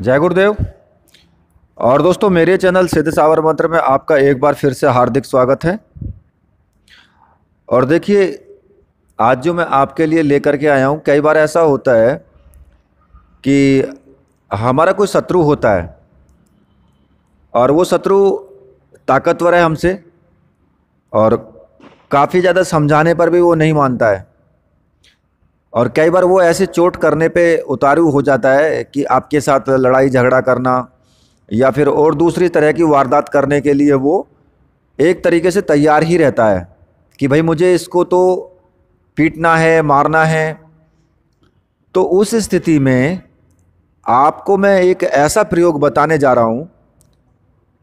जय गुरुदेव और दोस्तों मेरे चैनल सिद्ध सावर मंत्र में आपका एक बार फिर से हार्दिक स्वागत है और देखिए आज जो मैं आपके लिए लेकर के आया हूँ कई बार ऐसा होता है कि हमारा कोई शत्रु होता है और वो शत्रु ताकतवर है हमसे और काफ़ी ज़्यादा समझाने पर भी वो नहीं मानता है और कई बार वो ऐसे चोट करने पे उतारू हो जाता है कि आपके साथ लड़ाई झगड़ा करना या फिर और दूसरी तरह की वारदात करने के लिए वो एक तरीके से तैयार ही रहता है कि भाई मुझे इसको तो पीटना है मारना है तो उस स्थिति में आपको मैं एक ऐसा प्रयोग बताने जा रहा हूँ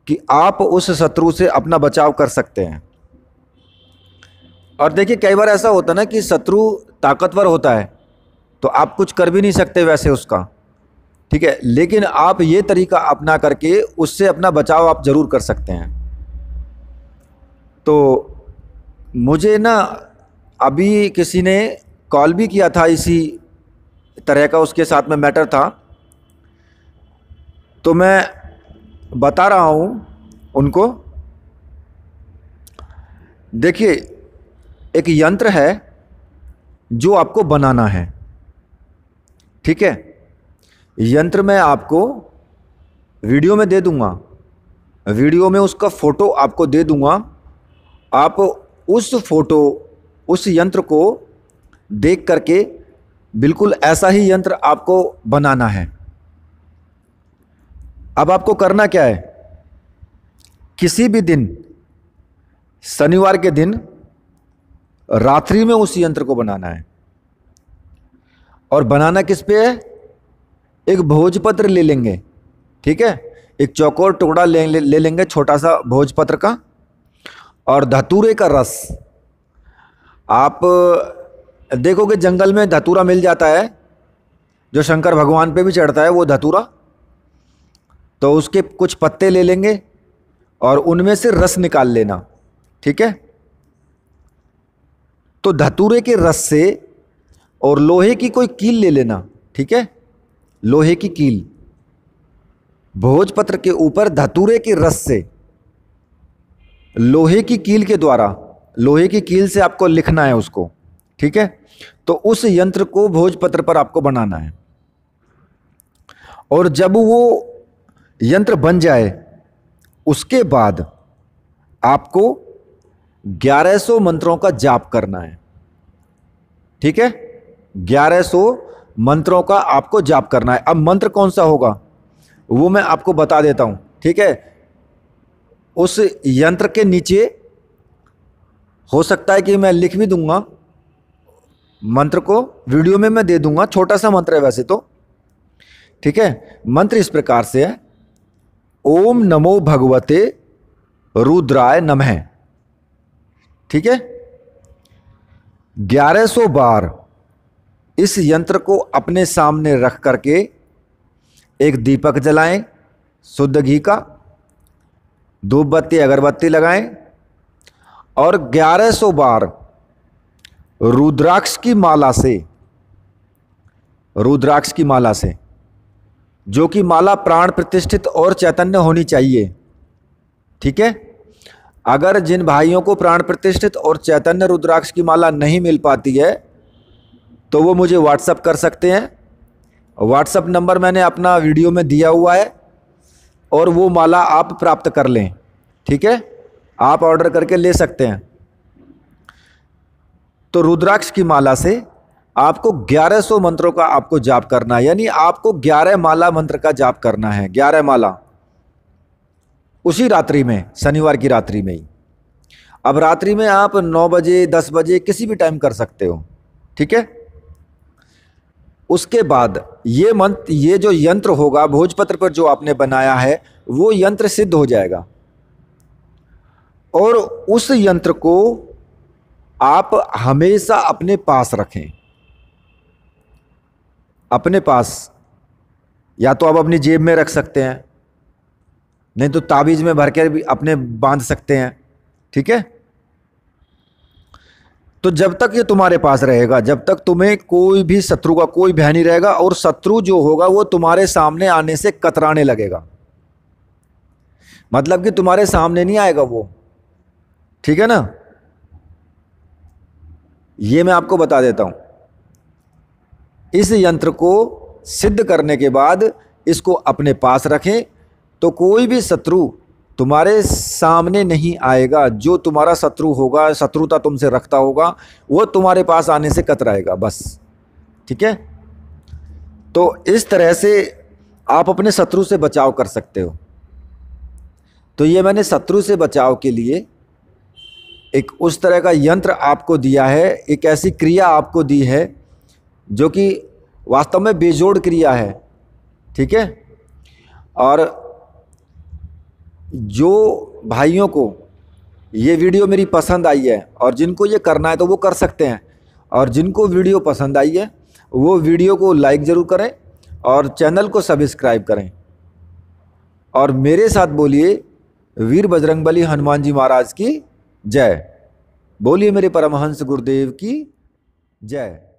कि आप उस शत्रु से अपना बचाव कर सकते हैं और देखिए कई बार ऐसा होता ना कि शत्रु ताकतवर होता है तो आप कुछ कर भी नहीं सकते वैसे उसका ठीक है लेकिन आप ये तरीका अपना करके उससे अपना बचाव आप ज़रूर कर सकते हैं तो मुझे ना अभी किसी ने कॉल भी किया था इसी तरह का उसके साथ में मैटर था तो मैं बता रहा हूँ उनको देखिए एक यंत्र है जो आपको बनाना है ठीक है यंत्र मैं आपको वीडियो में दे दूंगा वीडियो में उसका फ़ोटो आपको दे दूंगा आप उस फोटो उस यंत्र को देख करके बिल्कुल ऐसा ही यंत्र आपको बनाना है अब आपको करना क्या है किसी भी दिन शनिवार के दिन रात्रि में उस यंत्र को बनाना है और बनाना किस पे है एक भोजपत्र ले लेंगे ठीक है एक चौकोर टुकड़ा ले, ले, ले लेंगे छोटा सा भोजपत्र का और धतूरे का रस आप देखोगे जंगल में धतूरा मिल जाता है जो शंकर भगवान पे भी चढ़ता है वो धतूरा तो उसके कुछ पत्ते ले लेंगे और उनमें से रस निकाल लेना ठीक है तो धतूरे के रस से और लोहे की कोई कील ले लेना ठीक है लोहे की कील भोजपत्र के ऊपर धतूरे के रस से लोहे की कील के द्वारा लोहे की कील से आपको लिखना है उसको ठीक है तो उस यंत्र को भोजपत्र पर आपको बनाना है और जब वो यंत्र बन जाए उसके बाद आपको 1100 मंत्रों का जाप करना है ठीक है 1100 मंत्रों का आपको जाप करना है अब मंत्र कौन सा होगा वो मैं आपको बता देता हूं ठीक है उस यंत्र के नीचे हो सकता है कि मैं लिख भी दूंगा मंत्र को वीडियो में मैं दे दूंगा छोटा सा मंत्र है वैसे तो ठीक है मंत्र इस प्रकार से है ओम नमो भगवते रुद्राय नमः ठीक है 1100 बार इस यंत्र को अपने सामने रख करके एक दीपक जलाएं शुद्ध घी का धूप बत्ती अगरबत्ती लगाएं और 1100 बार रुद्राक्ष की माला से रुद्राक्ष की माला से जो कि माला प्राण प्रतिष्ठित और चैतन्य होनी चाहिए ठीक है अगर जिन भाइयों को प्राण प्रतिष्ठित और चैतन्य रुद्राक्ष की माला नहीं मिल पाती है तो वो मुझे व्हाट्सअप कर सकते हैं व्हाट्सअप नंबर मैंने अपना वीडियो में दिया हुआ है और वो माला आप प्राप्त कर लें ठीक है आप ऑर्डर करके ले सकते हैं तो रुद्राक्ष की माला से आपको 1100 मंत्रों का आपको जाप करना है यानी आपको 11 माला मंत्र का जाप करना है 11 माला उसी रात्रि में शनिवार की रात्रि में ही अब रात्रि में आप 9 बजे 10 बजे किसी भी टाइम कर सकते हो ठीक है उसके बाद ये मंत्र ये जो यंत्र होगा भोजपत्र पर जो आपने बनाया है वो यंत्र सिद्ध हो जाएगा और उस यंत्र को आप हमेशा अपने पास रखें अपने पास या तो आप अपनी जेब में रख सकते हैं नहीं तो ताबीज में भर के भी अपने बांध सकते हैं ठीक है तो जब तक ये तुम्हारे पास रहेगा जब तक तुम्हें कोई भी शत्रु का कोई भय नहीं रहेगा और शत्रु जो होगा वो तुम्हारे सामने आने से कतराने लगेगा मतलब कि तुम्हारे सामने नहीं आएगा वो ठीक है ना ये मैं आपको बता देता हूं इस यंत्र को सिद्ध करने के बाद इसको अपने पास रखें तो कोई भी शत्रु तुम्हारे सामने नहीं आएगा जो तुम्हारा शत्रु होगा शत्रुता तुमसे रखता होगा वो तुम्हारे पास आने से कतराएगा बस ठीक है तो इस तरह से आप अपने शत्रु से बचाव कर सकते हो तो ये मैंने शत्रु से बचाव के लिए एक उस तरह का यंत्र आपको दिया है एक ऐसी क्रिया आपको दी है जो कि वास्तव में बेजोड़ क्रिया है ठीक है और जो भाइयों को ये वीडियो मेरी पसंद आई है और जिनको ये करना है तो वो कर सकते हैं और जिनको वीडियो पसंद आई है वो वीडियो को लाइक ज़रूर करें और चैनल को सब्सक्राइब करें और मेरे साथ बोलिए वीर बजरंगबली हनुमान जी महाराज की जय बोलिए मेरे परमहंस गुरुदेव की जय